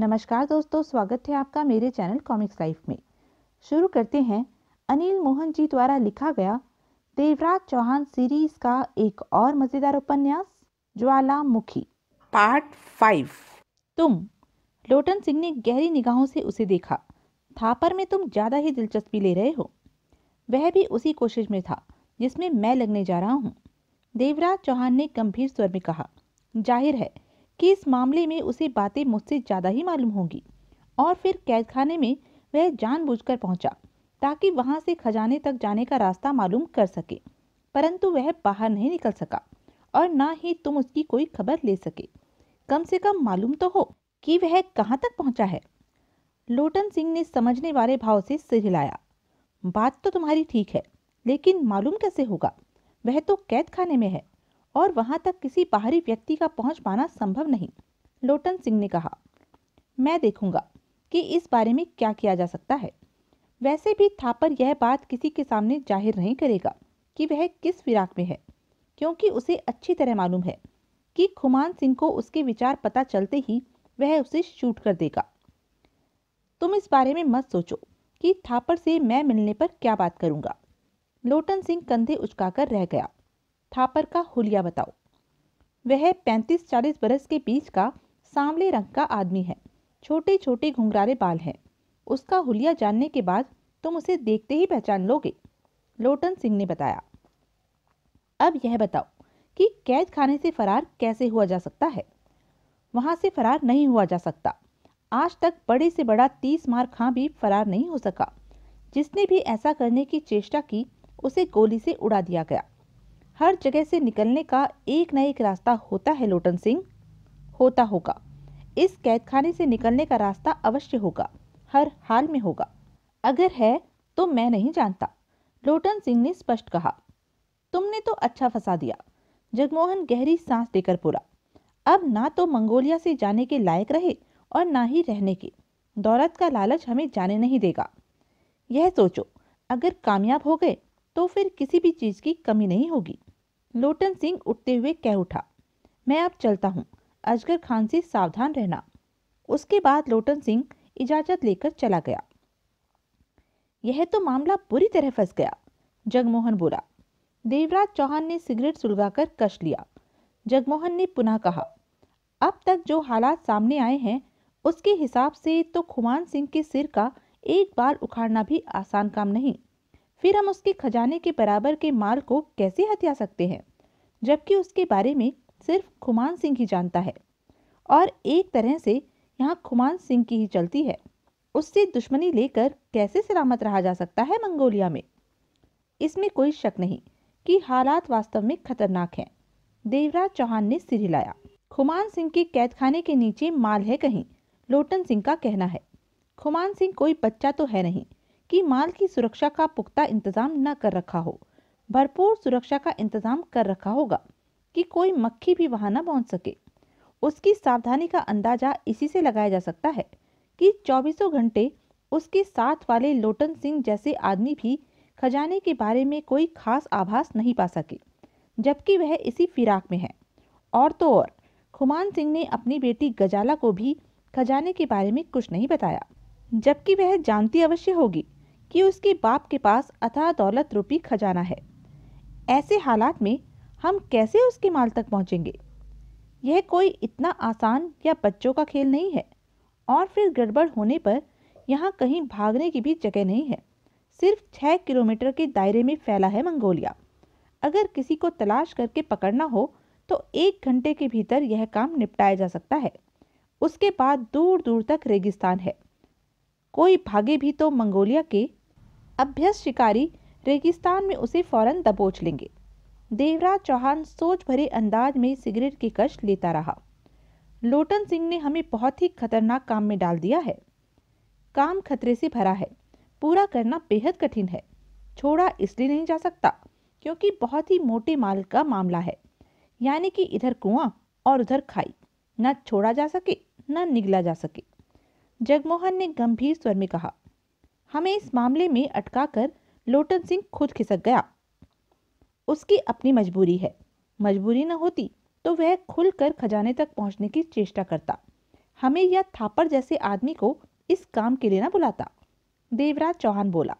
नमस्कार दोस्तों स्वागत है आपका मेरे चैनल कॉमिक्स लाइफ में शुरू करते हैं अनिल मोहन जी द्वारा लिखा गया देवराज चौहान सीरीज का एक और मज़ेदार उपन्यास ज्वालामुखी पार्ट फाइव तुम लोटन सिंह ने गहरी निगाहों से उसे देखा थापर में तुम ज़्यादा ही दिलचस्पी ले रहे हो वह भी उसी कोशिश में था जिसमें मैं लगने जा रहा हूँ देवराज चौहान ने गंभीर स्वर में कहा जाहिर है कि इस मामले में उसे बातें मुझसे ज़्यादा ही मालूम होंगी और फिर कैद में वह जानबूझकर पहुंचा ताकि वहां से खजाने तक जाने का रास्ता मालूम कर सके परंतु वह बाहर नहीं निकल सका और ना ही तुम उसकी कोई खबर ले सके कम से कम मालूम तो हो कि वह कहाँ तक पहुँचा है लोटन सिंह ने समझने वाले भाव से सिर हिलाया बात तो तुम्हारी ठीक है लेकिन मालूम कैसे होगा वह तो कैद खाने में है और वहां तक किसी बाहरी व्यक्ति का पहुंच पाना संभव नहीं लोटन सिंह ने कहा मैं देखूंगा कि इस बारे में क्या किया जा सकता है वैसे भी थापर यह बात किसी के सामने जाहिर नहीं करेगा कि वह किस फिराक में है क्योंकि उसे अच्छी तरह मालूम है कि खुमान सिंह को उसके विचार पता चलते ही वह उसे शूट कर देगा तुम इस बारे में मत सोचो कि थापर से मैं मिलने पर क्या बात करूंगा लोटन सिंह कंधे उचकाकर रह गया थापर का हुलिया बताओ वह पैंतीस चालीस बरस के बीच का सांवले रंग का आदमी है छोटे छोटे घुंघराले बाल हैं उसका हुलिया जानने के बाद तुम उसे देखते ही पहचान लोगे लोटन सिंह ने बताया अब यह बताओ कि कैद खाने से फरार कैसे हुआ जा सकता है वहां से फरार नहीं हुआ जा सकता आज तक बड़े से बड़ा तीस मार खां भी फरार नहीं हो सका जिसने भी ऐसा करने की चेष्टा की उसे गोली से उड़ा दिया गया हर जगह से निकलने का एक न एक रास्ता होता है लोटन सिंह होता होगा इस कैदखाने से निकलने का रास्ता अवश्य होगा हर हाल में होगा अगर है तो मैं नहीं जानता लोटन सिंह ने स्पष्ट कहा तुमने तो अच्छा फंसा दिया जगमोहन गहरी सांस देकर बोला अब ना तो मंगोलिया से जाने के लायक रहे और ना ही रहने के दौलत का लालच हमें जाने नहीं देगा यह सोचो अगर कामयाब हो गए तो फिर किसी भी चीज़ की कमी नहीं होगी लोटन सिंह उठते हुए कह उठा मैं अब चलता हूँ अजगर खान से सावधान रहना उसके बाद लोटन सिंह इजाजत लेकर चला गया यह तो मामला बुरी तरह फंस गया जगमोहन बोला देवराज चौहान ने सिगरेट सुलगाकर कश लिया जगमोहन ने पुनः कहा अब तक जो हालात सामने आए हैं उसके हिसाब से तो खुमान सिंह के सिर का एक बार उखाड़ना भी आसान काम नहीं फिर हम उसके खजाने के बराबर के माल को कैसे हत्या सकते हैं जबकि उसके बारे में सिर्फ खुमान सिंह ही जानता है और एक तरह से यहाँ खुमान सिंह की ही चलती है उससे दुश्मनी लेकर कैसे सलामत रहा जा सकता है मंगोलिया में इसमें कोई शक नहीं कि हालात वास्तव में खतरनाक हैं देवराज चौहान ने सिर हिलाया खुमान सिंह के कैदखाने के नीचे माल है कहीं लोटन सिंह का कहना है खुमान सिंह कोई बच्चा तो है नहीं कि माल की सुरक्षा का पुख्ता इंतजाम न कर रखा हो भरपूर सुरक्षा का इंतजाम कर रखा होगा कि कोई मक्खी भी वहां न पहुंच सके उसकी सावधानी का अंदाजा इसी से लगाया जा सकता है कि चौबीसों घंटे उसके साथ वाले लोटन सिंह जैसे आदमी भी खजाने के बारे में कोई खास आभास नहीं पा सके जबकि वह इसी फिराक में है और तो और खुमान सिंह ने अपनी बेटी गजाला को भी खजाने के बारे में कुछ नहीं बताया जबकि वह जानती अवश्य होगी कि उसके बाप के पास अथा दौलत रूपी खजाना है ऐसे हालात में हम कैसे उसके माल तक पहुंचेंगे यह कोई इतना आसान या बच्चों का खेल नहीं है और फिर गड़बड़ होने पर यहाँ कहीं भागने की भी जगह नहीं है सिर्फ छः किलोमीटर के दायरे में फैला है मंगोलिया अगर किसी को तलाश करके पकड़ना हो तो एक घंटे के भीतर यह काम निपटाया जा सकता है उसके बाद दूर दूर तक रेगिस्तान है कोई भागे भी तो मंगोलिया के अभ्यस्त शिकारी रेगिस्तान में उसे फौरन दबोच लेंगे देवराज चौहान सोच भरे अंदाज में सिगरेट की कश लेता रहा लोटन सिंह ने हमें बहुत ही खतरनाक काम में डाल दिया है काम खतरे से भरा है पूरा करना बेहद कठिन है छोड़ा इसलिए नहीं जा सकता क्योंकि बहुत ही मोटे माल का मामला है यानी कि इधर कुआं और उधर खाई न छोड़ा जा सके न निगला जा सके जगमोहन ने गंभीर स्वर में कहा हमें इस मामले में अटका कर लोटन सिंह खुद खिसक गया उसकी अपनी मजबूरी है मजबूरी न होती तो वह खुलकर खजाने तक पहुंचने की चेष्टा करता हमें या थापड़ जैसे आदमी को इस काम के लिए ना बुलाता देवराज चौहान बोला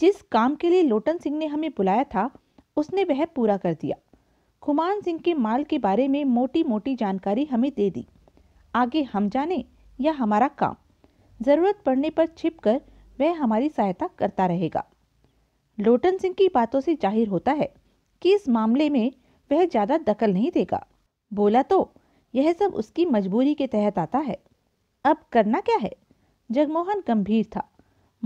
जिस काम के लिए लोटन सिंह ने हमें बुलाया था उसने वह पूरा कर दिया खुमान सिंह के माल के बारे में मोटी मोटी जानकारी हमें दे दी आगे हम जाने या हमारा काम ज़रूरत पड़ने पर छिप कर वह हमारी सहायता करता रहेगा लोटन सिंह की बातों से जाहिर होता है कि इस मामले में वह ज़्यादा दखल नहीं देगा बोला तो यह सब उसकी मजबूरी के तहत आता है अब करना क्या है जगमोहन गंभीर था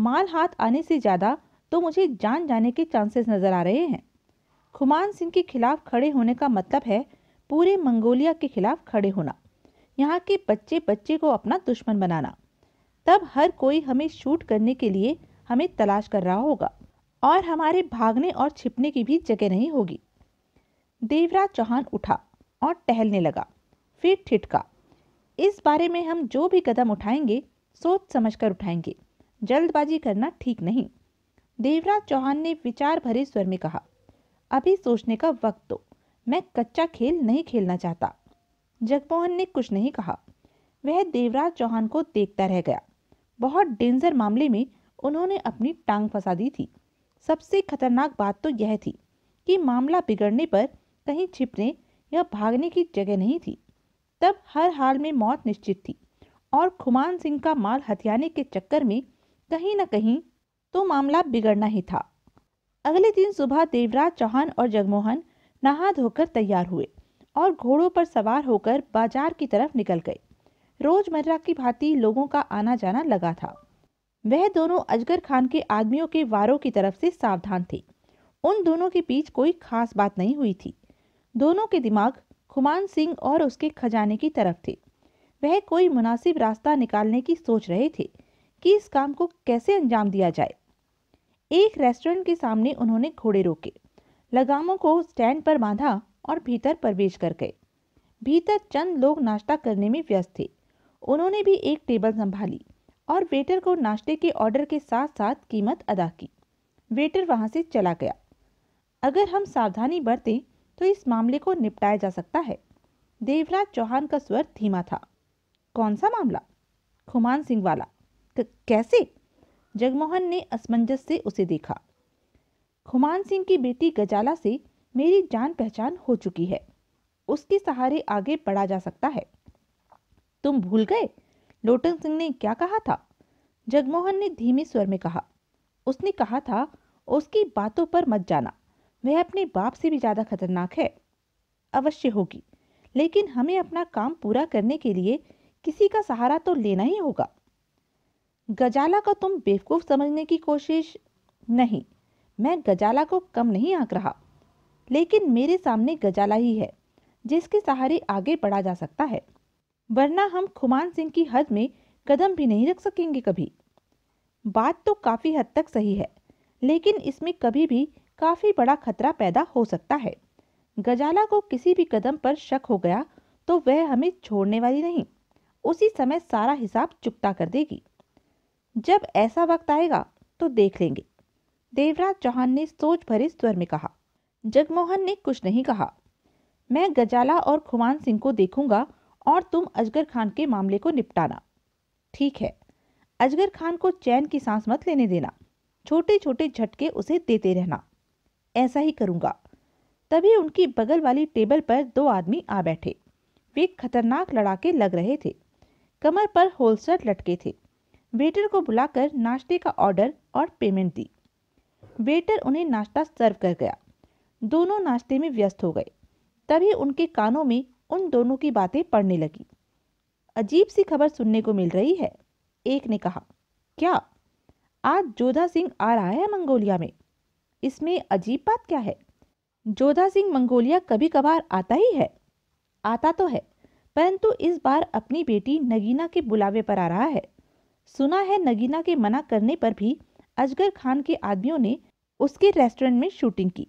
माल हाथ आने से ज़्यादा तो मुझे जान जाने के चांसेस नज़र आ रहे हैं खुमान सिंह के खिलाफ खड़े होने का मतलब है पूरे मंगोलिया के खिलाफ खड़े होना यहाँ के बच्चे बच्चे को अपना दुश्मन बनाना तब हर कोई हमें शूट करने के लिए हमें तलाश कर रहा होगा और हमारे भागने और छिपने की भी जगह नहीं होगी देवराज चौहान उठा और टहलने लगा फिर ठिठका इस बारे में हम जो भी कदम उठाएंगे सोच समझ कर उठाएंगे जल्दबाजी करना ठीक नहीं देवराज चौहान ने विचार भरे स्वर में कहा अभी सोचने का वक्त दो मैं कच्चा खेल नहीं खेलना चाहता जगमोहन ने कुछ नहीं कहा वह देवराज चौहान को देखता रह गया बहुत डेंजर मामले में उन्होंने अपनी टांग फंसा दी थी सबसे खतरनाक बात तो यह थी कि मामला बिगड़ने पर कहीं छिपने या भागने की जगह नहीं थी तब हर हाल में मौत निश्चित थी और खुमान सिंह का माल हथियाने के चक्कर में कहीं ना कहीं तो मामला बिगड़ना ही था अगले दिन सुबह देवराज चौहान और जगमोहन नहा धोकर तैयार हुए और घोड़ों पर सवार होकर बाजार की तरफ निकल गए रोजमर्रा की भांति लोगों का आना जाना लगा था वह दोनों अजगर खान के आदमियों के वारों की तरफ से सावधान थे उन दोनों के बीच कोई खास बात नहीं हुई थी दोनों के दिमाग खुमान सिंह और उसके खजाने की तरफ थे वह कोई मुनासिब रास्ता निकालने की सोच रहे थे कि इस काम को कैसे अंजाम दिया जाए एक रेस्टोरेंट के सामने उन्होंने घोड़े रोके लगामों को स्टैंड पर बांधा और भीतर प्रवेश कर गए भीतर चंद लोग नाश्ता करने में व्यस्त थे उन्होंने भी एक टेबल संभाली और वेटर को नाश्ते के ऑर्डर के साथ साथ कीमत अदा की वेटर वहाँ से चला गया अगर हम सावधानी बरतें तो इस मामले को निपटाया जा सकता है देवराज चौहान का स्वर धीमा था कौन सा मामला खुमान सिंह वाला कैसे जगमोहन ने असमंजस से उसे देखा खुमान सिंह की बेटी गजाला से मेरी जान पहचान हो चुकी है उसके सहारे आगे बढ़ा जा सकता है तुम भूल गए लोटन सिंह ने क्या कहा था जगमोहन ने धीमे स्वर में कहा उसने कहा था उसकी बातों पर मत जाना वह अपने बाप से भी ज़्यादा खतरनाक है अवश्य होगी लेकिन हमें अपना काम पूरा करने के लिए किसी का सहारा तो लेना ही होगा गजाला को तुम बेवकूफ़ समझने की कोशिश नहीं मैं गजाला को कम नहीं आंक रहा लेकिन मेरे सामने गजाला ही है जिसके सहारे आगे बढ़ा जा सकता है वरना हम खुमान सिंह की हद में कदम भी नहीं रख सकेंगे कभी बात तो काफ़ी हद तक सही है लेकिन इसमें कभी भी काफ़ी बड़ा खतरा पैदा हो सकता है गजाला को किसी भी कदम पर शक हो गया तो वह हमें छोड़ने वाली नहीं उसी समय सारा हिसाब चुकता कर देगी जब ऐसा वक्त आएगा तो देख लेंगे देवराज चौहान ने सोच भरे स्वर में कहा जगमोहन ने कुछ नहीं कहा मैं गजाला और खुमान सिंह को देखूंगा और तुम अजगर खान के मामले को निपटाना ठीक है अजगर खान को चैन की सांस मत लेने देना छोटे छोटे झटके उसे देते रहना ऐसा ही करूंगा तभी उनकी बगल वाली टेबल पर दो आदमी आ बैठे वे खतरनाक लड़ाके लग रहे थे कमर पर होल्सर लटके थे वेटर को बुलाकर नाश्ते का ऑर्डर और पेमेंट दी वेटर उन्हें नाश्ता सर्व कर गया दोनों नाश्ते में व्यस्त हो गए तभी उनके कानों में उन दोनों की बातें पढ़ने लगी अजीब सी खबर सुनने को मिल रही है एक ने कहा क्या आज जोधा सिंह आ रहा है मंगोलिया में इसमें अजीब बात क्या है जोधा सिंह मंगोलिया कभी कभार आता ही है आता तो है परंतु इस बार अपनी बेटी नगीना के बुलावे पर आ रहा है सुना है नगीना के मना करने पर भी अजगर खान के आदमियों ने उसके रेस्टोरेंट में शूटिंग की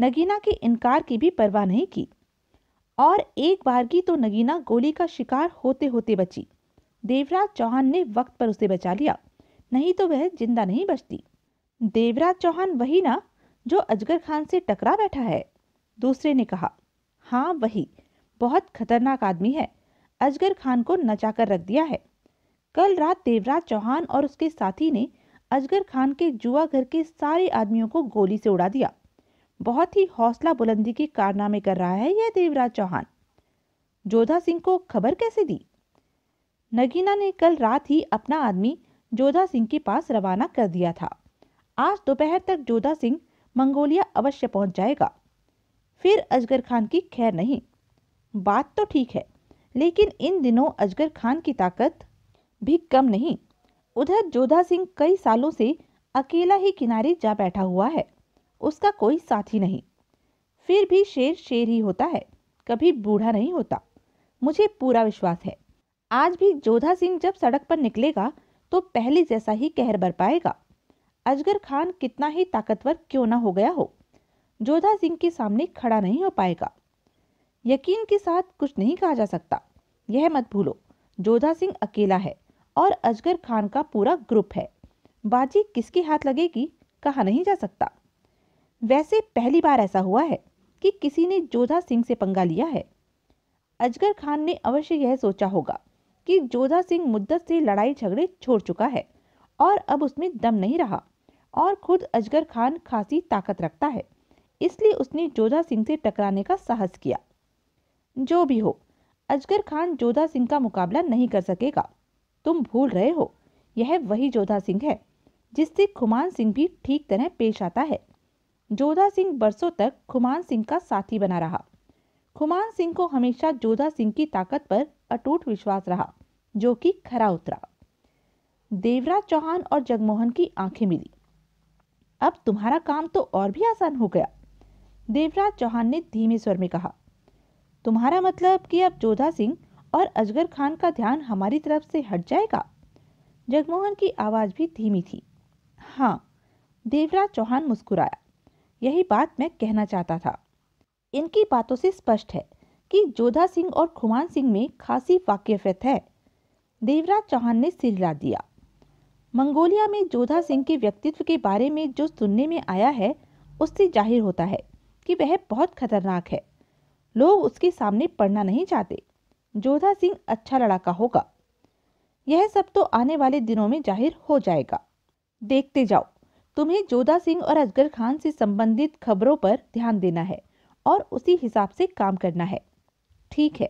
नगीना के इनकार की भी परवाह नहीं की और एक बार की तो नगीना गोली का शिकार होते होते बची देवराज चौहान ने वक्त पर उसे बचा लिया नहीं तो वह जिंदा नहीं बचती देवराज चौहान वही ना जो अजगर खान से टकरा बैठा है दूसरे ने कहा हाँ वही बहुत खतरनाक आदमी है अजगर खान को नचा कर रख दिया है कल रात देवराज चौहान और उसके साथी ने अजगर खान के जुआ घर के सारे आदमियों को गोली से उड़ा दिया बहुत ही हौसला बुलंदी के कारनामे कर रहा है यह देवराज चौहान जोधा सिंह को खबर कैसे दी नगीना ने कल रात ही अपना आदमी जोधा सिंह के पास रवाना कर दिया था आज दोपहर तक जोधा सिंह मंगोलिया अवश्य पहुंच जाएगा फिर अजगर खान की खैर नहीं बात तो ठीक है लेकिन इन दिनों अजगर खान की ताकत भी कम नहीं उधर जोधा सिंह कई सालों से अकेला ही किनारे जा बैठा हुआ है उसका कोई साथी नहीं फिर भी शेर शेर ही होता है कभी बूढ़ा नहीं होता मुझे पूरा विश्वास है आज भी जोधा सिंह जब सड़क पर निकलेगा तो पहले जैसा ही कहर पाएगा अजगर खान कितना ही ताकतवर क्यों ना हो गया हो जोधा सिंह के सामने खड़ा नहीं हो पाएगा यकीन के साथ कुछ नहीं कहा जा सकता यह मत भूलो जोधा सिंह अकेला है और अजगर खान का पूरा ग्रुप है बाजी किसके हाथ लगेगी कहा नहीं जा सकता वैसे पहली बार ऐसा हुआ है कि किसी ने जोधा सिंह से पंगा लिया है अजगर खान ने अवश्य यह सोचा होगा कि जोधा सिंह मुद्दत से लड़ाई झगड़े छोड़ चुका है और अब उसमें दम नहीं रहा और खुद अजगर खान खासी ताकत रखता है इसलिए उसने जोधा सिंह से टकराने का साहस किया जो भी हो अजगर खान जोधा सिंह का मुकाबला नहीं कर सकेगा तुम भूल रहे हो यह वही जोधा सिंह है जिससे खुमान सिंह भी ठीक तरह पेश आता है जोधा सिंह बरसों तक खुमान सिंह का साथी बना रहा खुमान सिंह को हमेशा जोधा सिंह की ताकत पर अटूट विश्वास रहा जो कि खरा उतरा देवराज चौहान और जगमोहन की आंखें मिली अब तुम्हारा काम तो और भी आसान हो गया देवराज चौहान ने धीमे स्वर में कहा तुम्हारा मतलब कि अब जोधा सिंह और अजगर खान का ध्यान हमारी तरफ से हट जाएगा जगमोहन की आवाज़ भी धीमी थी हाँ देवराज चौहान मुस्कुराया यही बात मैं कहना चाहता था इनकी बातों से स्पष्ट है कि जोधा सिंह और खुमान सिंह में खासी वाकफियत है देवराज चौहान ने सिर हिला दिया मंगोलिया में जोधा सिंह के व्यक्तित्व के बारे में जो सुनने में आया है उससे जाहिर होता है कि वह बहुत खतरनाक है लोग उसके सामने पढ़ना नहीं चाहते जोधा सिंह अच्छा लड़ाका होगा यह सब तो आने वाले दिनों में जाहिर हो जाएगा देखते जाओ तुम्हें जोधा सिंह और असगर खान से संबंधित खबरों पर ध्यान देना है और उसी हिसाब से काम करना है ठीक है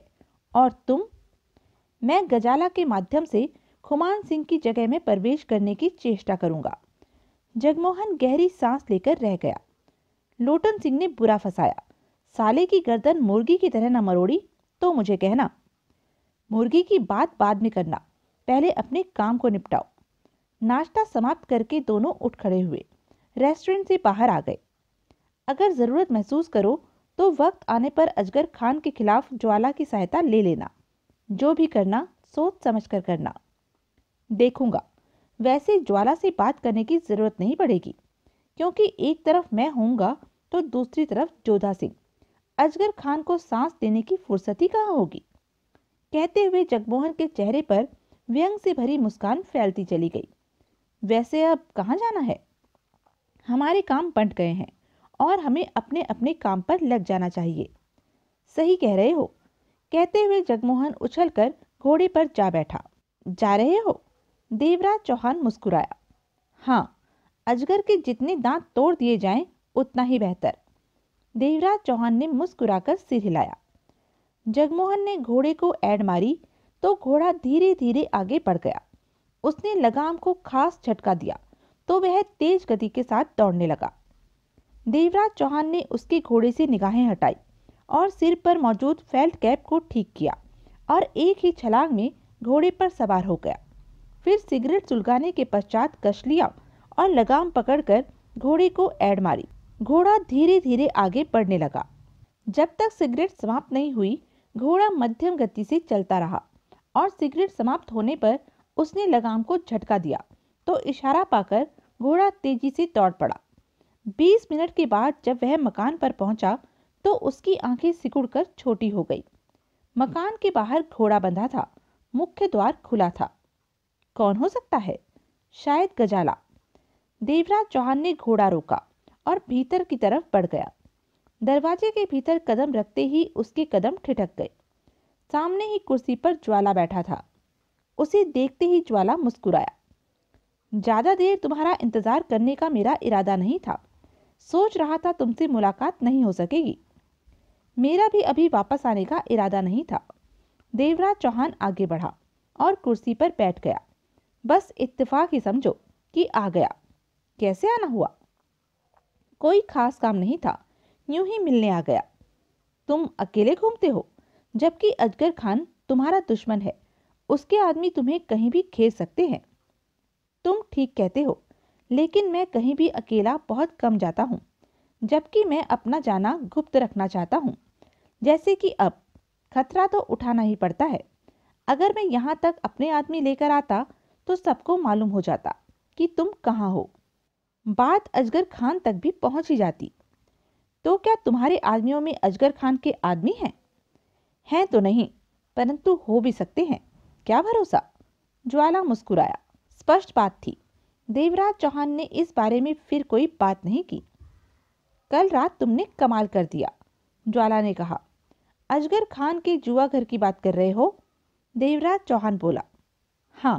और तुम मैं गजाला के माध्यम से खुमान सिंह की जगह में प्रवेश करने की चेष्टा करूंगा जगमोहन गहरी सांस लेकर रह गया लोटन सिंह ने बुरा फंसाया साले की गर्दन मुर्गी की तरह न मरोड़ी तो मुझे कहना मुर्गी की बात बाद में करना पहले अपने काम को निपटाओ नाश्ता समाप्त करके दोनों उठ खड़े हुए रेस्टोरेंट से बाहर आ गए अगर ज़रूरत महसूस करो तो वक्त आने पर अजगर खान के खिलाफ ज्वाला की सहायता ले लेना जो भी करना सोच समझ कर करना देखूंगा वैसे ज्वाला से बात करने की ज़रूरत नहीं पड़ेगी क्योंकि एक तरफ मैं होऊंगा तो दूसरी तरफ जोधा सिंह अजगर खान को सांस देने की फुर्सत ही कहाँ होगी कहते हुए जगमोहन के चेहरे पर व्यंग से भरी मुस्कान फैलती चली गई वैसे अब कहाँ जाना है हमारे काम बंट गए हैं और हमें अपने अपने काम पर लग जाना चाहिए सही कह रहे हो कहते हुए जगमोहन उछलकर घोड़े पर जा बैठा जा रहे हो देवराज चौहान मुस्कुराया हाँ अजगर के जितने दांत तोड़ दिए जाएं उतना ही बेहतर देवराज चौहान ने मुस्कुराकर सिर हिलाया जगमोहन ने घोड़े को ऐड मारी तो घोड़ा धीरे धीरे आगे बढ़ गया उसने लगाम को खास झटका दिया तो वह तेज गति के साथ दौड़ने लगा देवराज चौहान ने उसके घोड़े से निगाहें हटाई और सिर पर मौजूद फेल्ट कैप को ठीक किया और एक ही छलांग में घोड़े पर सवार हो गया फिर सिगरेट सुलगाने के पश्चात कश लिया और लगाम पकड़कर घोड़े को ऐड मारी घोड़ा धीरे धीरे आगे बढ़ने लगा जब तक सिगरेट समाप्त नहीं हुई घोड़ा मध्यम गति से चलता रहा और सिगरेट समाप्त होने पर उसने लगाम को झटका दिया तो इशारा पाकर घोड़ा तेजी से दौड़ पड़ा बीस मिनट के बाद जब वह मकान पर पहुंचा तो उसकी आंखें सिकुड़कर छोटी हो गई मकान के बाहर घोड़ा बंधा था मुख्य द्वार खुला था कौन हो सकता है शायद गजाला देवराज चौहान ने घोड़ा रोका और भीतर की तरफ बढ़ गया दरवाजे के भीतर कदम रखते ही उसके कदम ठिठक गए सामने ही कुर्सी पर ज्वाला बैठा था उसे देखते ही ज्वाला मुस्कुराया ज़्यादा देर तुम्हारा इंतज़ार करने का मेरा इरादा नहीं था सोच रहा था तुमसे मुलाकात नहीं हो सकेगी मेरा भी अभी वापस आने का इरादा नहीं था देवराज चौहान आगे बढ़ा और कुर्सी पर बैठ गया बस इत्तेफाक ही समझो कि आ गया कैसे आना हुआ कोई खास काम नहीं था यूं ही मिलने आ गया तुम अकेले घूमते हो जबकि अजगर खान तुम्हारा दुश्मन है उसके आदमी तुम्हें कहीं भी घेर सकते हैं तुम ठीक कहते हो लेकिन मैं कहीं भी अकेला बहुत कम जाता हूँ जबकि मैं अपना जाना गुप्त रखना चाहता हूँ जैसे कि अब खतरा तो उठाना ही पड़ता है अगर मैं यहाँ तक अपने आदमी लेकर आता तो सबको मालूम हो जाता कि तुम कहाँ हो बात अजगर खान तक भी पहुँच ही जाती तो क्या तुम्हारे आदमियों में अजगर खान के आदमी हैं हैं तो नहीं परंतु हो भी सकते हैं क्या भरोसा ज्वाला मुस्कुराया स्पष्ट बात थी देवराज चौहान ने इस बारे में फिर कोई बात नहीं की कल रात तुमने कमाल कर दिया ज्वाला ने कहा अजगर खान के जुआ घर की बात कर रहे हो देवराज चौहान बोला हाँ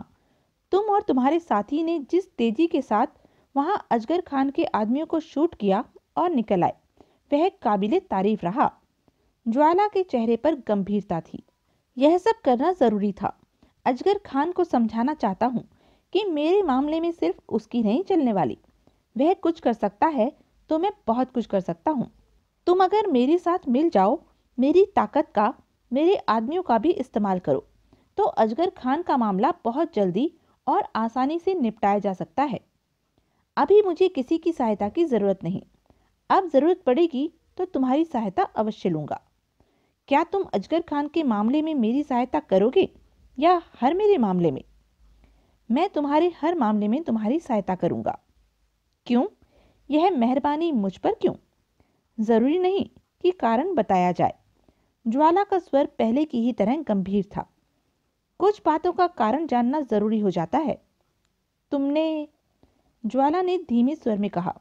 तुम और तुम्हारे साथी ने जिस तेजी के साथ वहाँ अजगर खान के आदमियों को शूट किया और निकल आए वह काबिल तारीफ रहा ज्वाला के चेहरे पर गंभीरता थी यह सब करना ज़रूरी था अजगर खान को समझाना चाहता हूँ कि मेरे मामले में सिर्फ उसकी नहीं चलने वाली वह कुछ कर सकता है तो मैं बहुत कुछ कर सकता हूँ तुम अगर मेरे साथ मिल जाओ मेरी ताकत का मेरे आदमियों का भी इस्तेमाल करो तो अजगर खान का मामला बहुत जल्दी और आसानी से निपटाया जा सकता है अभी मुझे किसी की सहायता की ज़रूरत नहीं अब ज़रूरत पड़ेगी तो तुम्हारी सहायता अवश्य लूँगा क्या तुम अजगर खान के मामले में मेरी सहायता करोगे या हर मेरे मामले में मैं तुम्हारे हर मामले में तुम्हारी सहायता करूंगा क्यों यह मेहरबानी मुझ पर क्यों ज़रूरी नहीं कि कारण बताया जाए ज्वाला का स्वर पहले की ही तरह गंभीर था कुछ बातों का कारण जानना ज़रूरी हो जाता है तुमने ज्वाला ने धीमे स्वर में कहा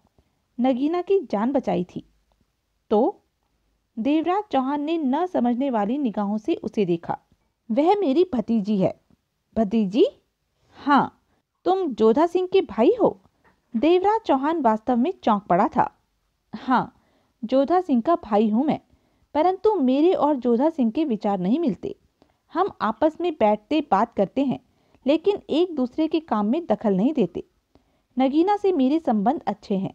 नगीना की जान बचाई थी तो देवराज चौहान ने न समझने वाली निगाहों से उसे देखा वह मेरी भतीजी है भतीजी हाँ तुम जोधा सिंह के भाई हो देवराज चौहान वास्तव में चौंक पड़ा था हाँ जोधा सिंह का भाई हूँ मैं परंतु मेरे और जोधा सिंह के विचार नहीं मिलते हम आपस में बैठते बात करते हैं लेकिन एक दूसरे के काम में दखल नहीं देते नगीना से मेरे संबंध अच्छे हैं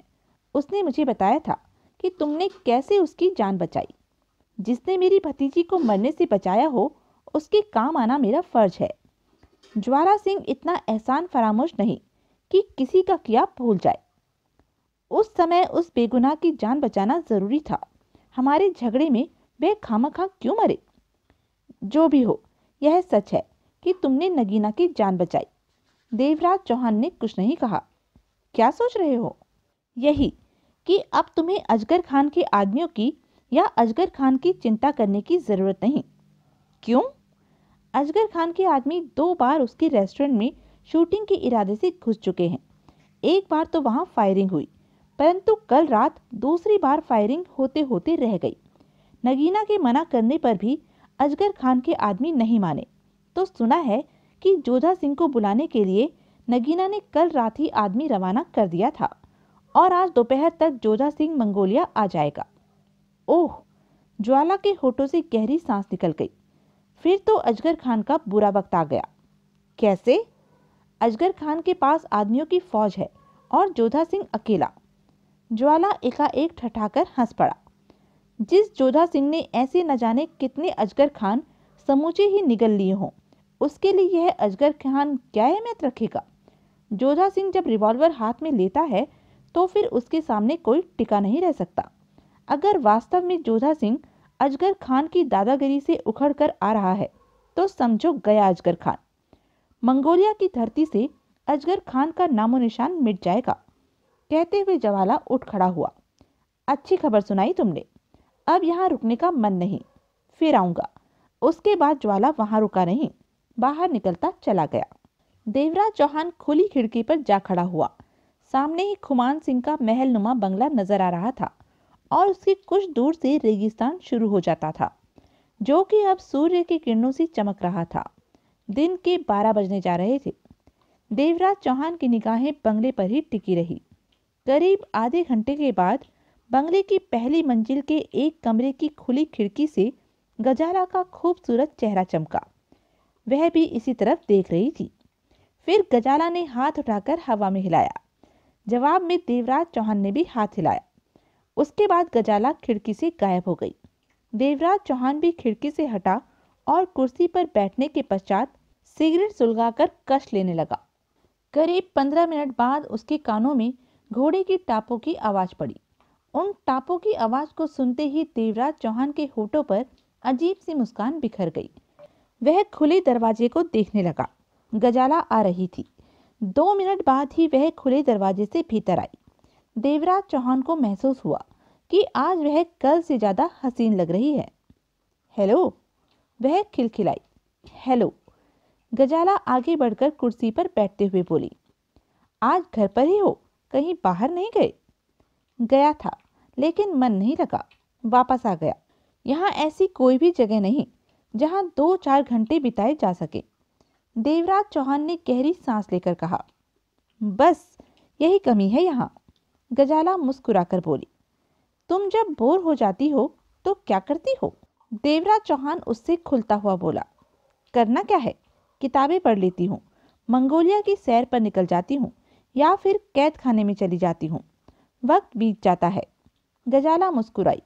उसने मुझे बताया था कि तुमने कैसे उसकी जान बचाई जिसने मेरी भतीजी को मरने से बचाया हो उसके काम आना मेरा फर्ज है ज्वाला सिंह इतना एहसान फरामोश नहीं कि किसी का किया भूल जाए उस समय उस बेगुनाह की जान बचाना ज़रूरी था हमारे झगड़े में वे खामखा क्यों मरे जो भी हो यह सच है कि तुमने नगीना की जान बचाई देवराज चौहान ने कुछ नहीं कहा क्या सोच रहे हो यही कि अब तुम्हें अजगर खान के आदमियों की या अजगर खान की चिंता करने की ज़रूरत नहीं क्यों अजगर खान के आदमी दो बार उसके रेस्टोरेंट में शूटिंग के इरादे से घुस चुके हैं एक बार तो वहाँ फायरिंग हुई परंतु कल रात दूसरी बार फायरिंग होते होते रह गई नगीना के मना करने पर भी अजगर खान के आदमी नहीं माने तो सुना है कि जोधा सिंह को बुलाने के लिए नगीना ने कल रात ही आदमी रवाना कर दिया था और आज दोपहर तक जोधा सिंह मंगोलिया आ जाएगा ओह ज्वाला के होठों से गहरी सांस निकल गई फिर तो अजगर खान का बुरा वक्त आ गया कैसे अजगर खान के पास आदमियों की फौज है और जोधा सिंह अकेला ज्वाला एकाएक ठठाकर हंस पड़ा जिस जोधा सिंह ने ऐसे न जाने कितने अजगर खान समूचे ही निगल लिए हों उसके लिए यह अजगर खान क्या अहमियत रखेगा जोधा सिंह जब रिवॉल्वर हाथ में लेता है तो फिर उसके सामने कोई टिका नहीं रह सकता अगर वास्तव में जोधा सिंह अजगर खान की दादागिरी से उखड़ कर आ रहा है तो समझो गया अजगर खान मंगोलिया की धरती से अजगर खान का नामो निशान मिट जाएगा कहते हुए जवाला उठ खड़ा हुआ अच्छी खबर सुनाई तुमने अब यहाँ रुकने का मन नहीं फिर आऊँगा उसके बाद ज्वाला वहाँ रुका नहीं बाहर निकलता चला गया देवराज चौहान खुली खिड़की पर जा खड़ा हुआ सामने ही खुमान सिंह का महल नुमा बंगला नजर आ रहा था और उसके कुछ दूर से रेगिस्तान शुरू हो जाता था जो कि अब सूर्य की किरणों से चमक रहा था दिन के बारह बजने जा रहे थे देवराज चौहान की निगाहें बंगले पर ही टिकी रही करीब आधे घंटे के बाद बंगले की पहली मंजिल के एक कमरे की खुली खिड़की से गजाला का खूबसूरत चेहरा चमका वह भी इसी तरफ देख रही थी फिर गजाला ने हाथ उठाकर हवा में हिलाया जवाब में देवराज चौहान ने भी हाथ हिलाया उसके बाद गजाला खिड़की से गायब हो गई देवराज चौहान भी खिड़की से हटा और कुर्सी पर बैठने के पश्चात सिगरेट सुलगाकर कश लेने लगा करीब पंद्रह मिनट बाद उसके कानों में घोड़े की टापों की आवाज़ पड़ी उन टापों की आवाज़ को सुनते ही देवराज चौहान के होठों पर अजीब सी मुस्कान बिखर गई वह खुले दरवाजे को देखने लगा गजाला आ रही थी दो मिनट बाद ही वह खुले दरवाजे से भीतर आई देवराज चौहान को महसूस हुआ कि आज वह कल से ज़्यादा हसीन लग रही है हेलो वह खिलखिलाई हेलो गजाला आगे बढ़कर कुर्सी पर बैठते हुए बोली आज घर पर ही हो कहीं बाहर नहीं गए गया था लेकिन मन नहीं लगा वापस आ गया यहाँ ऐसी कोई भी जगह नहीं जहाँ दो चार घंटे बिताए जा सके देवराज चौहान ने गहरी सांस लेकर कहा बस यही कमी है यहाँ गजाला मुस्कुराकर बोली तुम जब बोर हो जाती हो तो क्या करती हो देवराज चौहान उससे खुलता हुआ बोला करना क्या है किताबें पढ़ लेती हूँ मंगोलिया की सैर पर निकल जाती हूँ या फिर कैद खाने में चली जाती हूँ वक्त बीत जाता है गजाला मुस्कुराई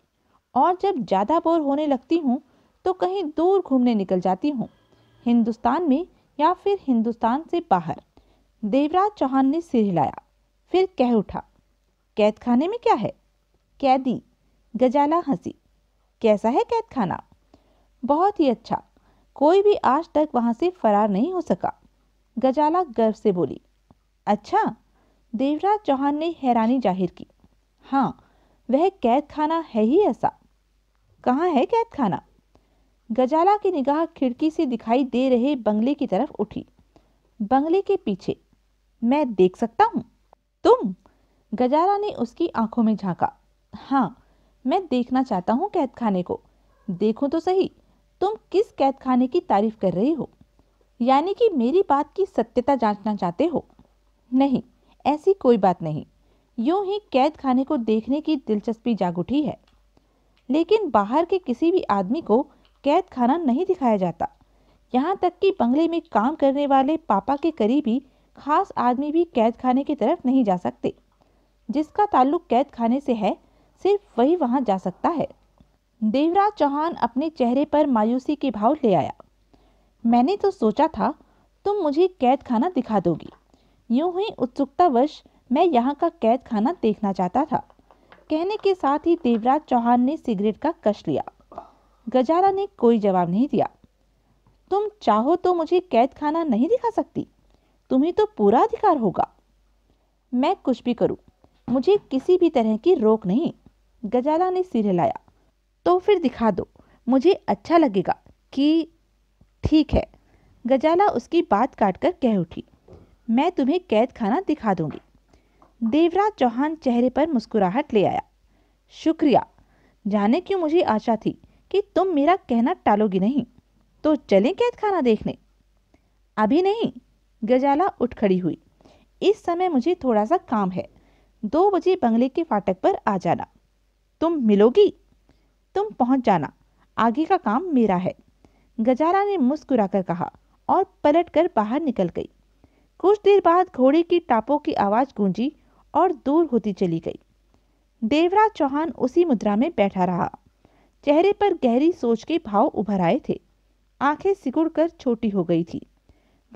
और जब ज़्यादा बोर होने लगती हूँ तो कहीं दूर घूमने निकल जाती हूँ हिंदुस्तान में या फिर हिंदुस्तान से बाहर देवराज चौहान ने सिर हिलाया फिर कह उठा कैद खाने में क्या है कैदी गजाला हंसी कैसा है कैद खाना बहुत ही अच्छा कोई भी आज तक वहाँ से फरार नहीं हो सका गजाला गर्व से बोली अच्छा देवराज चौहान ने हैरानी जाहिर की हाँ वह कैद खाना है ही ऐसा कहाँ है कैद खाना गजाला की निगाह खिड़की से दिखाई दे रहे बंगले की तरफ उठी बंगले के पीछे मैं देख सकता हूँ तुम गजारा ने उसकी आंखों में झांका हाँ मैं देखना चाहता हूँ कैद खाने को देखो तो सही तुम किस कैद खाने की तारीफ कर रही हो यानी कि मेरी बात की सत्यता जांचना चाहते हो नहीं ऐसी कोई बात नहीं यूं ही कैद खाने को देखने की दिलचस्पी जाग उठी है लेकिन बाहर के किसी भी आदमी को कैद खाना नहीं दिखाया जाता यहाँ तक कि बंगले में काम करने वाले पापा के करीबी खास आदमी भी कैद खाने की तरफ नहीं जा सकते जिसका ताल्लुक कैद खाने से है सिर्फ वही वहां जा सकता है देवराज चौहान अपने चेहरे पर मायूसी के भाव ले आया मैंने तो सोचा था तुम मुझे कैद खाना दिखा दोगी यूं ही उत्सुकतावश मैं यहाँ का कैद खाना देखना चाहता था कहने के साथ ही देवराज चौहान ने सिगरेट का कश लिया गजारा ने कोई जवाब नहीं दिया तुम चाहो तो मुझे कैद खाना नहीं दिखा सकती तुम्हें तो पूरा अधिकार होगा मैं कुछ भी करूँ मुझे किसी भी तरह की रोक नहीं गजाला ने सिर हिलाया तो फिर दिखा दो मुझे अच्छा लगेगा कि ठीक है गजाला उसकी बात काट कर कह उठी मैं तुम्हें कैद खाना दिखा दूंगी देवराज चौहान चेहरे पर मुस्कुराहट ले आया शुक्रिया जाने क्यों मुझे आशा थी कि तुम मेरा कहना टालोगी नहीं तो चलें कैद खाना देखने अभी नहीं गजाला उठ खड़ी हुई इस समय मुझे थोड़ा सा काम है दो बजे बंगले के फाटक पर आ जाना तुम मिलोगी तुम पहुंच जाना आगे का काम मेरा है गजारा ने मुस्कुरा कर कहा और पलट कर बाहर निकल गई कुछ देर बाद घोड़े की टापों की आवाज़ गूंजी और दूर होती चली गई देवराज चौहान उसी मुद्रा में बैठा रहा चेहरे पर गहरी सोच के भाव उभर आए थे आंखें सिकुड़ कर छोटी हो गई थी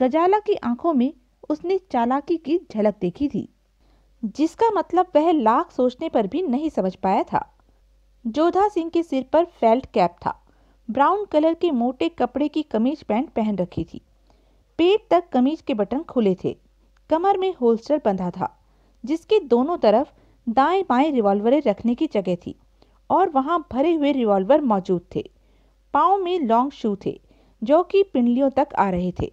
गजाला की आंखों में उसने चालाकी की झलक देखी थी जिसका मतलब वह लाख सोचने पर भी नहीं समझ पाया था जोधा सिंह के सिर पर फेल्ट कैप था ब्राउन कलर के मोटे कपड़े की कमीज पैंट पहन रखी थी पेट तक कमीज के बटन खुले थे कमर में होल्स्टर बंधा था जिसके दोनों तरफ दाएं बाएं रिवॉल्वरें रखने की जगह थी और वहां भरे हुए रिवॉल्वर मौजूद थे पाँव में लॉन्ग शू थे जो कि पिंडलियों तक आ रहे थे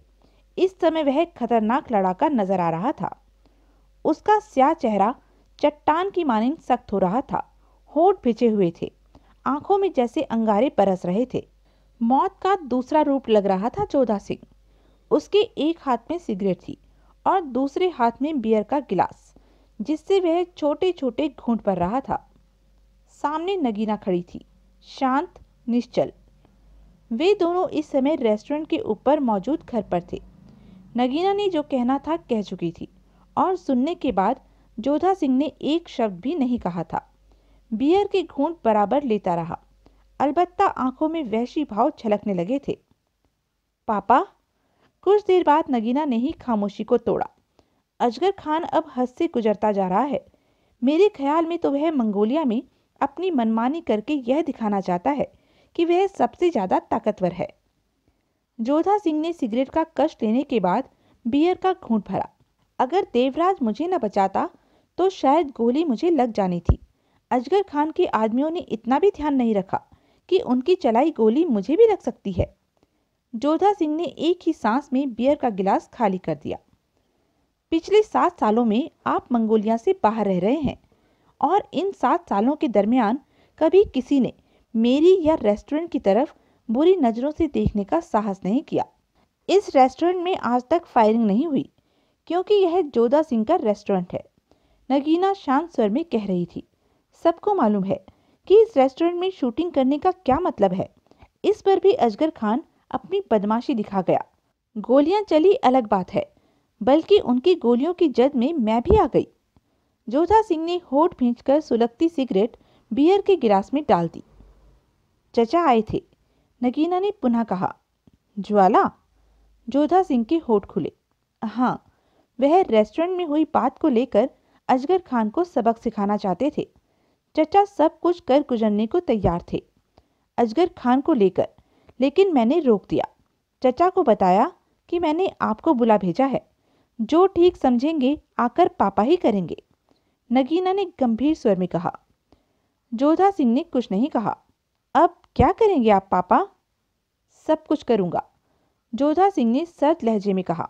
इस समय वह खतरनाक लड़ाका नजर आ रहा था उसका स्या चेहरा चट्टान की मानिंग सख्त हो रहा था होठ भिजे हुए थे आंखों में जैसे अंगारे परस रहे थे मौत का दूसरा रूप लग रहा था जोधा सिंह उसके एक हाथ में सिगरेट थी और दूसरे हाथ में बियर का गिलास जिससे वह छोटे छोटे घूंट पर रहा था सामने नगीना खड़ी थी शांत निश्चल वे दोनों इस समय रेस्टोरेंट के ऊपर मौजूद घर पर थे नगीना ने जो कहना था कह चुकी थी और सुनने के बाद जोधा सिंह ने एक शब्द भी नहीं कहा था बियर की घूंट बराबर लेता रहा अलबत्ता आंखों में वैशी भाव छलकने लगे थे पापा कुछ देर बाद नगीना ने ही खामोशी को तोड़ा अजगर खान अब हद से गुजरता जा रहा है मेरे ख्याल में तो वह मंगोलिया में अपनी मनमानी करके यह दिखाना चाहता है कि वह सबसे ज़्यादा ताकतवर है जोधा सिंह ने सिगरेट का कष्ट लेने के बाद बियर का घूंट भरा अगर देवराज मुझे न बचाता तो शायद गोली मुझे लग जानी थी अजगर खान के आदमियों ने इतना भी ध्यान नहीं रखा कि उनकी चलाई गोली मुझे भी लग सकती है जोधा सिंह ने एक ही सांस में बियर का गिलास खाली कर दिया पिछले सात सालों में आप मंगोलिया से बाहर रह रहे हैं और इन सात सालों के दरमियान कभी किसी ने मेरी या रेस्टोरेंट की तरफ बुरी नज़रों से देखने का साहस नहीं किया इस रेस्टोरेंट में आज तक फायरिंग नहीं हुई क्योंकि यह जोधा सिंह का रेस्टोरेंट है नगीना शांत स्वर में कह रही थी सबको मालूम है कि इस रेस्टोरेंट में शूटिंग करने का क्या मतलब है इस पर भी अजगर खान अपनी बदमाशी दिखा गया गोलियां चली अलग बात है बल्कि उनकी गोलियों की जद में मैं भी आ गई जोधा सिंह ने होठ कर सुलगती सिगरेट बियर के गिलास में डाल दी चचा आए थे नगीना ने पुनः कहा ज्वाला जोधा सिंह के होठ खुले हाँ वह रेस्टोरेंट में हुई बात को लेकर अजगर खान को सबक सिखाना चाहते थे चचा सब कुछ कर गुजरने को तैयार थे अजगर खान को लेकर लेकिन मैंने रोक दिया चचा को बताया कि मैंने आपको बुला भेजा है जो ठीक समझेंगे आकर पापा ही करेंगे नगीना ने गंभीर स्वर में कहा जोधा सिंह ने कुछ नहीं कहा अब क्या करेंगे आप पापा सब कुछ करूँगा जोधा सिंह ने सर्द लहजे में कहा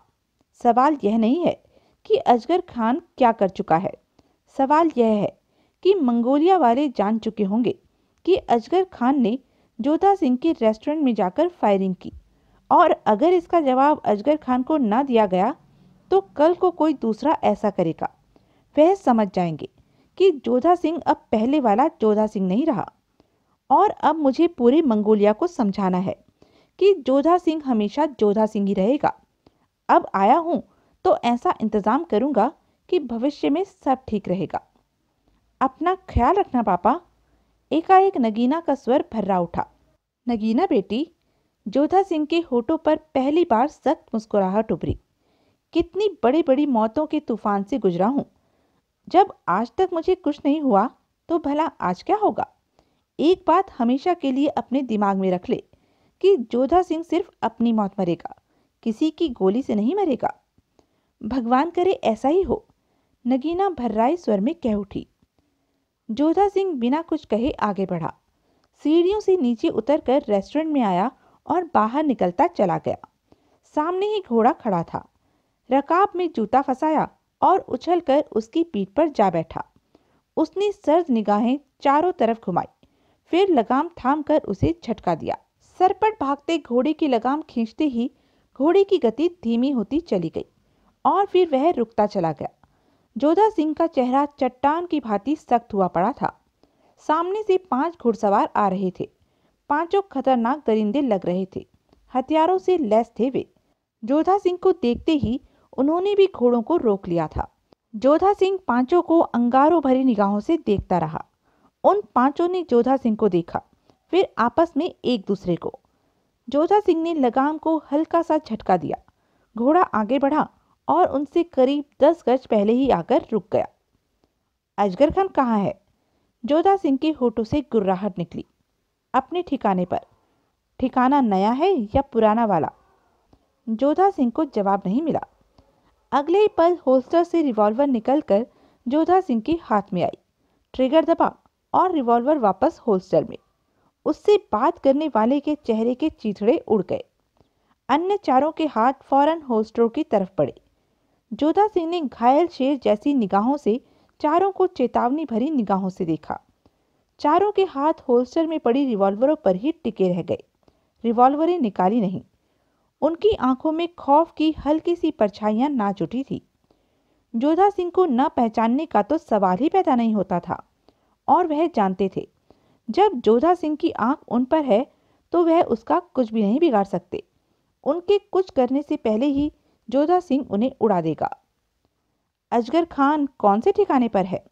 सवाल यह नहीं है कि अजगर खान क्या कर चुका है सवाल यह है कि मंगोलिया वाले जान चुके होंगे कि अजगर खान ने जोधा सिंह के रेस्टोरेंट में जाकर फायरिंग की और अगर इसका जवाब अजगर खान को ना दिया गया तो कल को कोई दूसरा ऐसा करेगा वह समझ जाएंगे कि जोधा सिंह अब पहले वाला जोधा सिंह नहीं रहा और अब मुझे पूरे मंगोलिया को समझाना है कि जोधा सिंह हमेशा जोधा सिंह ही रहेगा अब आया हूँ तो ऐसा इंतज़ाम करूँगा कि भविष्य में सब ठीक रहेगा अपना ख्याल रखना पापा एकाएक नगीना का स्वर भर्रा उठा नगीना बेटी जोधा सिंह के होठों पर पहली बार सख्त मुस्कुराहट उभरी कितनी बड़ी बड़ी मौतों के तूफान से गुजरा हूँ जब आज तक मुझे कुछ नहीं हुआ तो भला आज क्या होगा एक बात हमेशा के लिए अपने दिमाग में रख ले कि जोधा सिंह सिर्फ अपनी मौत मरेगा किसी की गोली से नहीं मरेगा भगवान करे ऐसा ही हो नगीना भर्राई स्वर में कह उठी जोधा सिंह बिना कुछ कहे आगे बढ़ा सीढ़ियों से नीचे उतरकर रेस्टोरेंट में आया और बाहर निकलता चला गया सामने ही घोड़ा खड़ा था रकाब में जूता फंसाया और उछलकर उसकी पीठ पर जा बैठा उसने सर्द निगाहें चारों तरफ घुमाई फिर लगाम थाम कर उसे झटका दिया सरपट भागते घोड़े की लगाम खींचते ही घोड़े की गति धीमी होती चली गई और फिर वह रुकता चला गया जोधा सिंह का चेहरा चट्टान की भांति सख्त हुआ पड़ा था सामने से पांच घुड़सवार आ रहे थे पांचों खतरनाक दरिंदे लग रहे थे हथियारों से लैस थे वे जोधा सिंह को देखते ही उन्होंने भी घोड़ों को रोक लिया था जोधा सिंह पांचों को अंगारों भरी निगाहों से देखता रहा उन पांचों ने जोधा सिंह को देखा फिर आपस में एक दूसरे को जोधा सिंह ने लगाम को हल्का सा झटका दिया घोड़ा आगे बढ़ा और उनसे करीब दस गज पहले ही आकर रुक गया अजगर खान कहाँ है जोधा सिंह के होठों से गुर्राहट निकली अपने ठिकाने पर ठिकाना नया है या पुराना वाला जोधा सिंह को जवाब नहीं मिला अगले ही पल होल्स्टर से रिवॉल्वर निकलकर जोधा सिंह के हाथ में आई ट्रिगर दबा और रिवॉल्वर वापस होल्स्टर में उससे बात करने वाले के चेहरे के चीथड़े उड़ गए अन्य चारों के हाथ फौरन होस्टरों की तरफ पड़े जोधा सिंह ने घायल शेर जैसी निगाहों से चारों को चेतावनी भरी निगाहों से देखा चारों के हाथ होल्स्टर में पड़ी रिवॉल्वरों पर ही टिके रह गए रिवॉल्वरें निकाली नहीं उनकी आंखों में खौफ की हल्की सी परछाइयां ना जुटी थी जोधा सिंह को न पहचानने का तो सवाल ही पैदा नहीं होता था और वह जानते थे जब जोधा सिंह की आंख उन पर है तो वह उसका कुछ भी नहीं बिगाड़ सकते उनके कुछ करने से पहले ही जोधा सिंह उन्हें उड़ा देगा अजगर खान कौन से ठिकाने पर है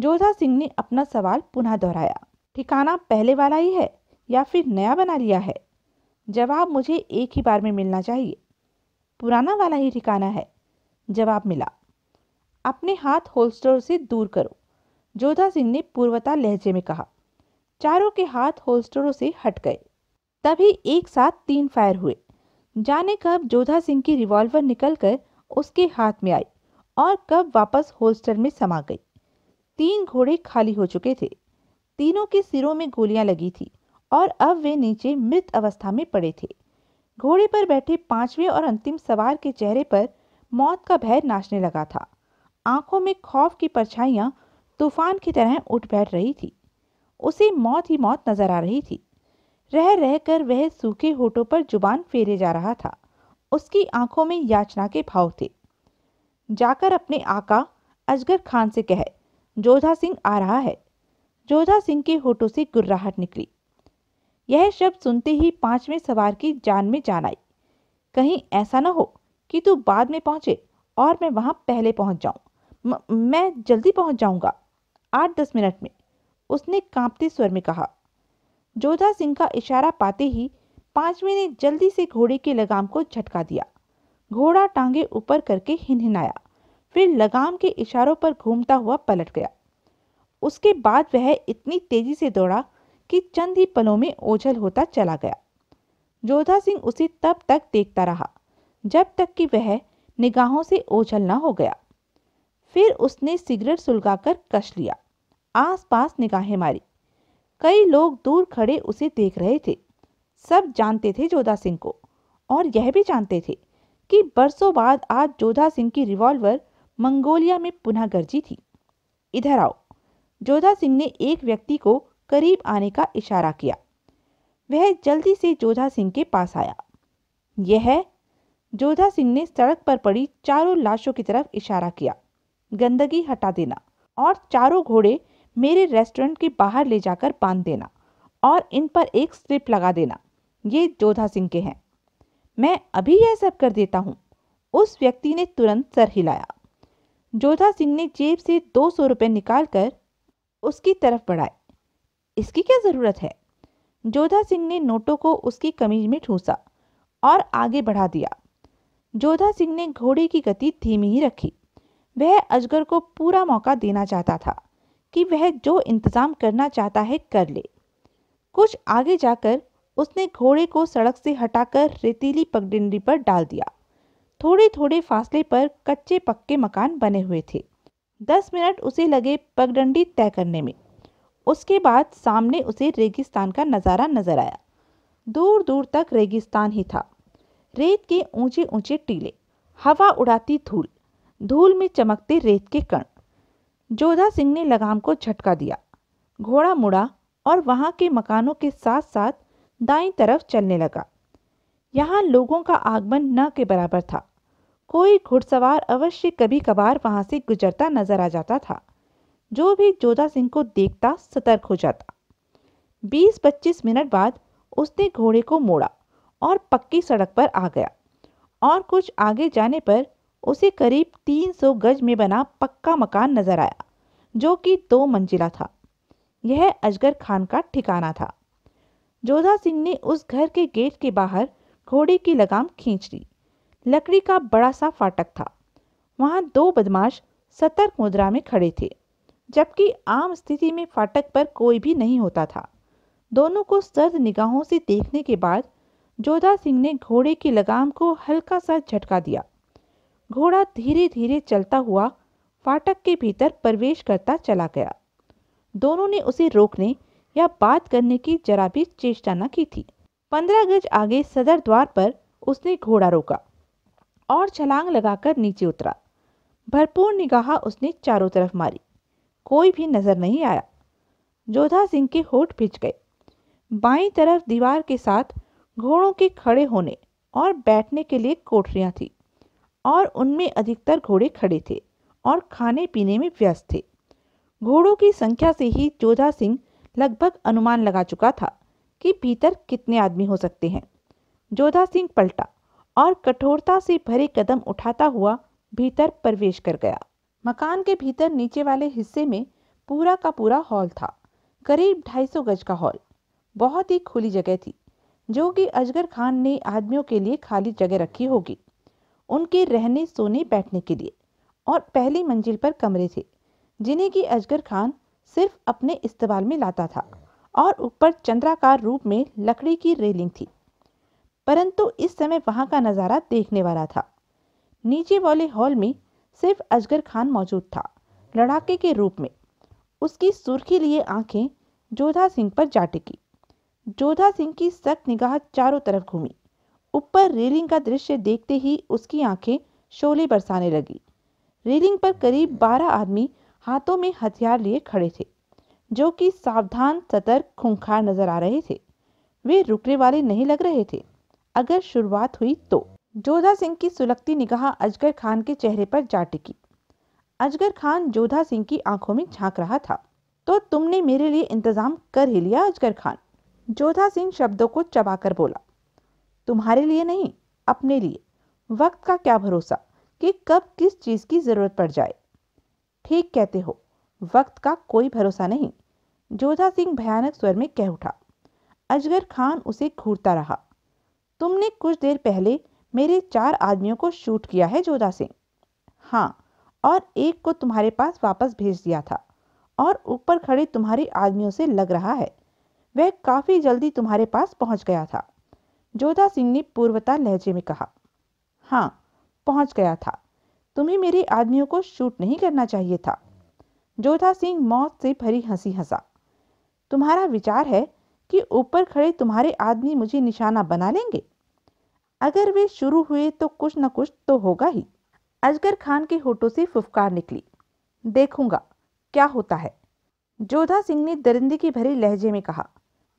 जोधा सिंह ने अपना सवाल पुनः दोहराया ठिकाना पहले वाला ही है या फिर नया बना लिया है जवाब मुझे एक ही बार में मिलना चाहिए पुराना वाला ही ठिकाना है जवाब मिला अपने हाथ होल्स्टर से दूर करो जोधा सिंह ने पूर्वता लहजे में कहा चारों के हाथ होल्स्टरों से हट गए तभी एक साथ तीन फायर हुए जाने कब जोधा सिंह की रिवॉल्वर निकलकर उसके हाथ में आई और कब वापस होल्स्टर में समा गई तीन घोड़े खाली हो चुके थे तीनों के सिरों में गोलियां लगी थी और अब वे नीचे मृत अवस्था में पड़े थे घोड़े पर बैठे पांचवें और अंतिम सवार के चेहरे पर मौत का भय नाचने लगा था आंखों में खौफ की परछाइयां तूफान की तरह उठ बैठ रही थी उसे मौत ही मौत नजर आ रही थी रह रहकर वह सूखे होठों पर जुबान फेरे जा रहा था उसकी आंखों में याचना के भाव थे जाकर अपने आका अजगर खान से कह जोधा सिंह आ रहा है जोधा सिंह के होठों से गुर्राहट निकली यह शब्द सुनते ही पांचवें सवार की जान में जान आई कहीं ऐसा न हो कि तू बाद में पहुंचे और मैं वहां पहले पहुंच जाऊं मैं जल्दी पहुंच जाऊंगा आठ दस मिनट में उसने कांपते स्वर में कहा जोधा सिंह का इशारा पाते ही पांचवे ने जल्दी से घोड़े के लगाम को झटका दिया घोड़ा टांगे ऊपर करके हिनहिनाया फिर लगाम के इशारों पर घूमता हुआ पलट गया उसके बाद वह इतनी तेजी से दौड़ा कि चंद ही पलों में ओझल होता चला गया जोधा सिंह उसे तब तक देखता रहा जब तक कि वह निगाहों से ओझल न हो गया फिर उसने सिगरेट सुलगाकर कश लिया आसपास निगाहें मारी कई लोग दूर खड़े उसे देख रहे थे सब जानते थे जोधा सिंह को और यह भी जानते थे कि बरसों बाद आज जोधा सिंह की रिवॉल्वर मंगोलिया में पुनः गर्जी थी इधर आओ जोधा सिंह ने एक व्यक्ति को करीब आने का इशारा किया वह जल्दी से जोधा सिंह के पास आया यह जोधा सिंह ने सड़क पर पड़ी चारों लाशों की तरफ इशारा किया गंदगी हटा देना और चारों घोड़े मेरे रेस्टोरेंट के बाहर ले जाकर बांध देना और इन पर एक स्लिप लगा देना ये जोधा सिंह के हैं मैं अभी यह सब कर देता हूँ उस व्यक्ति ने तुरंत सर हिलाया जोधा सिंह ने जेब से दो सौ रुपये निकाल कर उसकी तरफ बढ़ाए इसकी क्या ज़रूरत है जोधा सिंह ने नोटों को उसकी कमीज में ठूसा और आगे बढ़ा दिया जोधा सिंह ने घोड़े की गति धीमी ही रखी वह अजगर को पूरा मौका देना चाहता था कि वह जो इंतज़ाम करना चाहता है कर ले कुछ आगे जाकर उसने घोड़े को सड़क से हटाकर रेतीली पगडंडी पर डाल दिया थोड़े थोड़े फासले पर कच्चे पक्के मकान बने हुए थे दस मिनट उसे लगे पगडंडी तय करने में उसके बाद सामने उसे रेगिस्तान का नज़ारा नज़र आया दूर दूर तक रेगिस्तान ही था रेत के ऊंचे ऊंचे टीले हवा उड़ाती धूल धूल में चमकते रेत के कण जोधा सिंह ने लगाम को झटका दिया घोड़ा मुड़ा और वहाँ के मकानों के साथ साथ दाईं तरफ चलने लगा यहाँ लोगों का आगमन न के बराबर था कोई घुड़सवार अवश्य कभी कभार वहाँ से गुजरता नजर आ जाता था जो भी जोधा सिंह को देखता सतर्क हो जाता बीस पच्चीस मिनट बाद उसने घोड़े को मोड़ा और पक्की सड़क पर आ गया और कुछ आगे जाने पर उसे करीब 300 गज में बना पक्का मकान नजर आया जो कि दो मंजिला था यह अजगर खान का ठिकाना था जोधा सिंह ने उस घर के गेट के बाहर घोड़े की लगाम खींच ली लकड़ी का बड़ा सा फाटक था वहां दो बदमाश सतर्क मुद्रा में खड़े थे जबकि आम स्थिति में फाटक पर कोई भी नहीं होता था दोनों को सर्द निगाहों से देखने के बाद जोधा सिंह ने घोड़े की लगाम को हल्का सा झटका दिया घोड़ा धीरे धीरे चलता हुआ फाटक के भीतर प्रवेश करता चला गया दोनों ने उसे रोकने या बात करने की जरा भी चेष्टा न की थी पंद्रह गज आगे सदर द्वार पर उसने घोड़ा रोका और छलांग लगाकर नीचे उतरा भरपूर निगाह उसने चारों तरफ मारी कोई भी नजर नहीं आया जोधा सिंह के होठ भिज गए बाईं तरफ दीवार के साथ घोड़ों के खड़े होने और बैठने के लिए कोठरियां थी और उनमें अधिकतर घोड़े खड़े थे और खाने पीने में व्यस्त थे घोड़ों की संख्या से ही जोधा सिंह लगभग अनुमान लगा चुका था कि भीतर कितने आदमी हो सकते हैं जोधा सिंह पलटा और कठोरता से भरे कदम उठाता हुआ भीतर प्रवेश कर गया मकान के भीतर नीचे वाले हिस्से में पूरा का पूरा हॉल था करीब 250 गज का हॉल बहुत ही खुली जगह थी जो कि अजगर खान ने आदमियों के लिए खाली जगह रखी होगी उनके रहने सोने बैठने के लिए और पहली मंजिल पर कमरे थे जिन्हें कि अजगर खान सिर्फ अपने इस्तेमाल में लाता था और ऊपर चंद्राकार रूप में लकड़ी की रेलिंग थी परंतु इस समय वहाँ का नज़ारा देखने वाला था नीचे वाले हॉल में सिर्फ अजगर खान मौजूद था लड़ाके के रूप में उसकी सुर्खी लिए आंखें जोधा सिंह पर जा टिकी जोधा सिंह की सख्त निगाह चारों तरफ घूमी ऊपर रेलिंग का दृश्य देखते ही उसकी आंखें शोले बरसाने लगी रेलिंग पर करीब बारह आदमी हाथों में हथियार लिए खड़े थे जो कि सावधान सतर्क खूंखार नजर आ रहे थे वे रुकने वाले नहीं लग रहे थे अगर शुरुआत हुई तो जोधा सिंह की सुलगती निगाह अजगर खान के चेहरे पर जा टिकी अजगर खान जोधा सिंह की आंखों में झांक रहा था तो तुमने मेरे लिए इंतजाम कर ही लिया अजगर खान जोधा सिंह शब्दों को चबाकर बोला तुम्हारे लिए नहीं अपने लिए वक्त का क्या भरोसा कि कब किस चीज़ की ज़रूरत पड़ जाए ठीक कहते हो वक्त का कोई भरोसा नहीं जोधा सिंह भयानक स्वर में कह उठा अजगर खान उसे घूरता रहा तुमने कुछ देर पहले मेरे चार आदमियों को शूट किया है जोधा सिंह हाँ और एक को तुम्हारे पास वापस भेज दिया था और ऊपर खड़े तुम्हारे आदमियों से लग रहा है वह काफ़ी जल्दी तुम्हारे पास पहुंच गया था जोधा सिंह ने पूर्वता लहजे में कहा हाँ पहुंच गया था तुम्हें मेरे आदमियों को शूट नहीं करना चाहिए था जोधा सिंह मौत से भरी हंसी हंसा तुम्हारा विचार है कि ऊपर खड़े तुम्हारे आदमी मुझे निशाना बना लेंगे अगर वे शुरू हुए तो कुछ न कुछ तो होगा ही अजगर खान के होठों से फुफकार निकली देखूंगा क्या होता है जोधा सिंह ने दरिंदगी भरे लहजे में कहा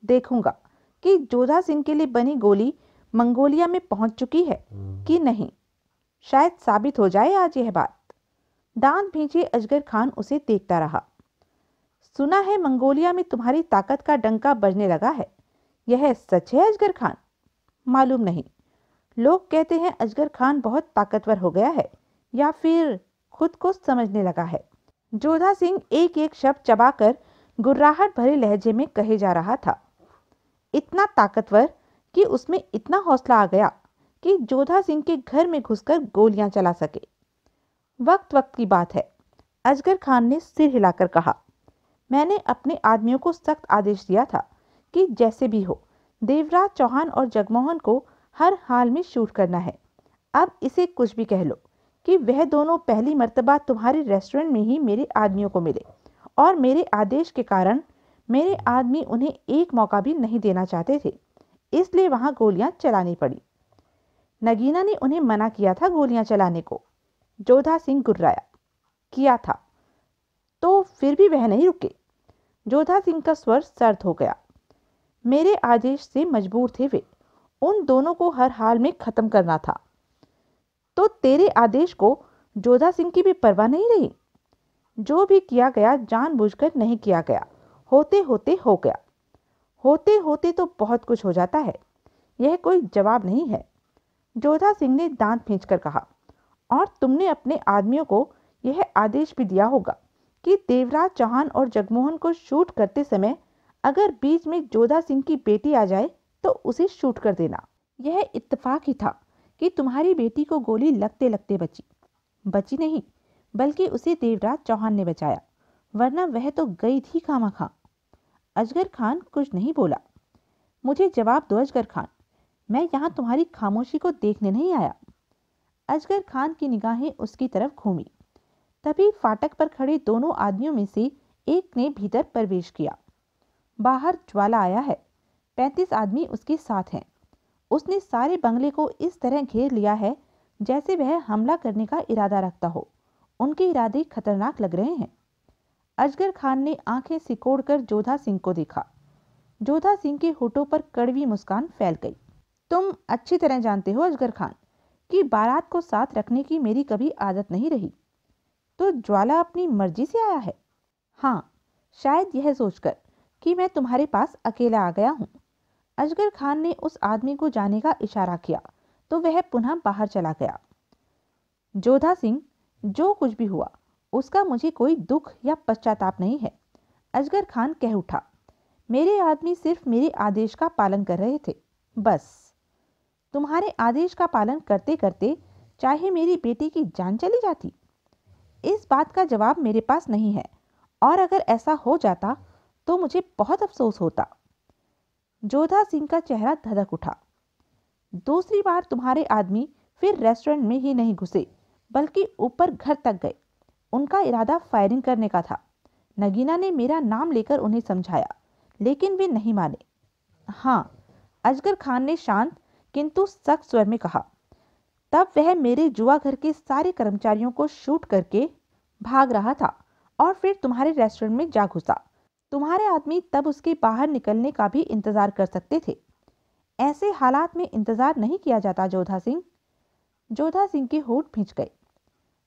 देखूंगा कि जोधा सिंह के लिए बनी गोली मंगोलिया में पहुंच चुकी है हम्म। कि नहीं शायद साबित हो जाए आज यह बात दांत भींचे अजगर खान उसे देखता रहा सुना है मंगोलिया में तुम्हारी ताकत का डंका बजने लगा है यह सच है अजगर खान मालूम नहीं लोग कहते हैं अजगर खान बहुत ताकतवर हो गया है या फिर खुद को समझने लगा है जोधा सिंह एक एक शब्द चबाकर गुर्राहट भरे लहजे में कहे जा रहा था इतना ताकतवर कि उसमें इतना हौसला आ गया कि जोधा सिंह के घर में घुसकर गोलियां चला सके वक्त वक्त की बात है अजगर खान ने सिर हिलाकर कहा मैंने अपने आदमियों को सख्त आदेश दिया था कि जैसे भी हो देवराज चौहान और जगमोहन को हर हाल में शूट करना है अब इसे कुछ भी कह लो कि वह दोनों पहली मर्तबा तुम्हारे रेस्टोरेंट में ही मेरे आदमियों को मिले और मेरे आदेश के कारण मेरे आदमी उन्हें एक मौका भी नहीं देना चाहते थे इसलिए वहाँ गोलियाँ चलानी पड़ी नगीना ने उन्हें मना किया था गोलियाँ चलाने को जोधा सिंह गुर्राया किया था तो फिर भी वह नहीं रुके जोधा सिंह का स्वर सर्द हो गया मेरे आदेश से मजबूर थे वे उन दोनों को हर हाल में ख़त्म करना था तो तेरे आदेश को जोधा सिंह की भी परवाह नहीं रही जो भी किया गया जानबूझकर नहीं किया गया होते होते हो गया होते होते तो बहुत कुछ हो जाता है यह कोई जवाब नहीं है जोधा सिंह ने दांत खींच कहा और तुमने अपने आदमियों को यह आदेश भी दिया होगा कि देवराज चौहान और जगमोहन को शूट करते समय अगर बीच में जोधा सिंह की बेटी आ जाए तो उसे शूट कर देना यह इतफाक ही था कि तुम्हारी बेटी को गोली लगते लगते बची बची नहीं बल्कि उसे देवराज चौहान ने बचाया वरना वह तो गई थी खामा खा अजगर खान कुछ नहीं बोला मुझे जवाब दो अजगर खान मैं यहाँ तुम्हारी खामोशी को देखने नहीं आया अजगर खान की निगाहें उसकी तरफ घूमी तभी फाटक पर खड़े दोनों आदमियों में से एक ने भीतर प्रवेश किया बाहर ज्वाला आया है पैंतीस आदमी उसके साथ हैं उसने सारे बंगले को इस तरह घेर लिया है जैसे वह हमला करने का इरादा रखता हो उनके इरादे खतरनाक लग रहे हैं अजगर खान ने आंखें सिकोड़कर जोधा सिंह को देखा जोधा सिंह के होठों पर कड़वी मुस्कान फैल गई तुम अच्छी तरह जानते हो अजगर खान कि बारात को साथ रखने की मेरी कभी आदत नहीं रही तो ज्वाला अपनी मर्जी से आया है हाँ शायद यह सोचकर कि मैं तुम्हारे पास अकेला आ गया हूँ अजगर खान ने उस आदमी को जाने का इशारा किया तो वह पुनः बाहर चला गया जोधा सिंह जो कुछ भी हुआ उसका मुझे कोई दुख या पश्चाताप नहीं है अजगर खान कह उठा मेरे आदमी सिर्फ मेरे आदेश का पालन कर रहे थे बस तुम्हारे आदेश का पालन करते करते चाहे मेरी बेटी की जान चली जाती इस बात का जवाब मेरे पास नहीं है और अगर ऐसा हो जाता तो मुझे बहुत अफसोस होता जोधा सिंह का चेहरा धधक उठा दूसरी बार तुम्हारे आदमी फिर रेस्टोरेंट में ही नहीं घुसे बल्कि ऊपर घर तक गए उनका इरादा फायरिंग करने का था नगीना ने मेरा नाम लेकर उन्हें समझाया लेकिन वे नहीं माने हाँ अजगर खान ने शांत किंतु सख्त स्वर में कहा तब वह मेरे जुआ घर के सारे कर्मचारियों को शूट करके भाग रहा था और फिर तुम्हारे रेस्टोरेंट में जा घुसा तुम्हारे आदमी तब उसके बाहर निकलने का भी इंतज़ार कर सकते थे ऐसे हालात में इंतज़ार नहीं किया जाता जोधा सिंह जोधा सिंह के होठ भिंच गए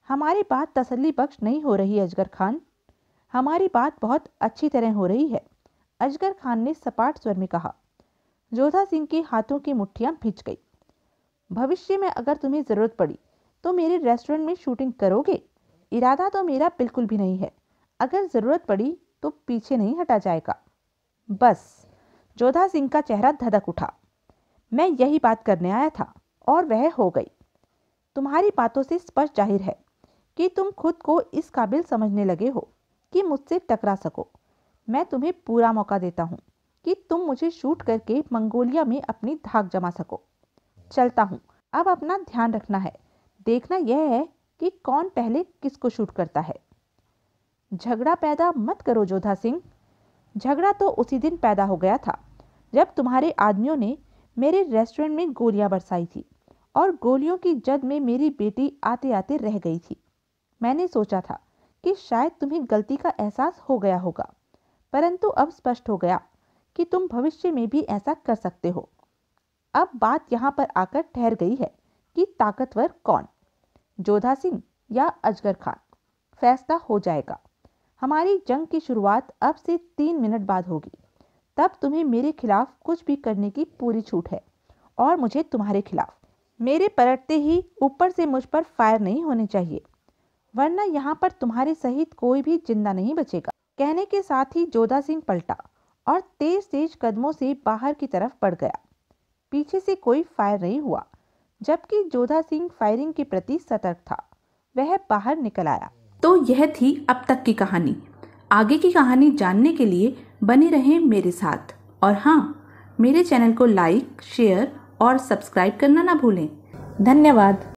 हमारी बात तसल्ली बख्श नहीं हो रही अजगर खान हमारी बात बहुत अच्छी तरह हो रही है अजगर खान ने सपाट स्वर में कहा जोधा सिंह के हाथों की मुठ्ठियाँ भिज गई भविष्य में अगर तुम्हें ज़रूरत पड़ी तो मेरे रेस्टोरेंट में शूटिंग करोगे इरादा तो मेरा बिल्कुल भी नहीं है अगर ज़रूरत पड़ी तो पीछे नहीं हटा जाएगा बस जोधा सिंह का चेहरा धधक उठा मैं यही बात करने आया था और वह हो गई तुम्हारी बातों से स्पष्ट जाहिर है कि तुम खुद को इस काबिल समझने लगे हो कि मुझसे टकरा सको मैं तुम्हें पूरा मौका देता हूँ कि तुम मुझे शूट करके मंगोलिया में अपनी धाक जमा सको चलता हूँ अब अपना ध्यान रखना है देखना यह है कि कौन पहले किसको शूट करता है झगड़ा पैदा मत करो जोधा सिंह झगड़ा तो उसी दिन पैदा हो गया था जब तुम्हारे आदमियों ने मेरे रेस्टोरेंट में गोलियां बरसाई थी और गोलियों की जद में मेरी बेटी आते आते रह गई थी मैंने सोचा था कि शायद तुम्हें गलती का एहसास हो गया होगा परंतु अब स्पष्ट हो गया कि तुम भविष्य में भी ऐसा कर सकते हो अब बात यहाँ पर आकर ठहर गई है कि ताकतवर कौन जोधा सिंह या अजगर खान फैसला हो जाएगा हमारी जंग की शुरुआत अब से तीन मिनट बाद होगी तब तुम्हें मेरे खिलाफ कुछ भी करने की पूरी छूट है और मुझे तुम्हारे खिलाफ मेरे पलटते ही ऊपर से मुझ पर फायर नहीं होने चाहिए वरना यहाँ पर तुम्हारे सहित कोई भी जिंदा नहीं बचेगा कहने के साथ ही जोधा सिंह पलटा और तेज तेज कदमों से बाहर की तरफ बढ़ गया पीछे से कोई फायर नहीं हुआ जबकि जोधा सिंह फायरिंग के प्रति सतर्क था वह बाहर निकल आया तो यह थी अब तक की कहानी आगे की कहानी जानने के लिए बने रहें मेरे साथ और हाँ मेरे चैनल को लाइक शेयर और सब्सक्राइब करना ना भूलें धन्यवाद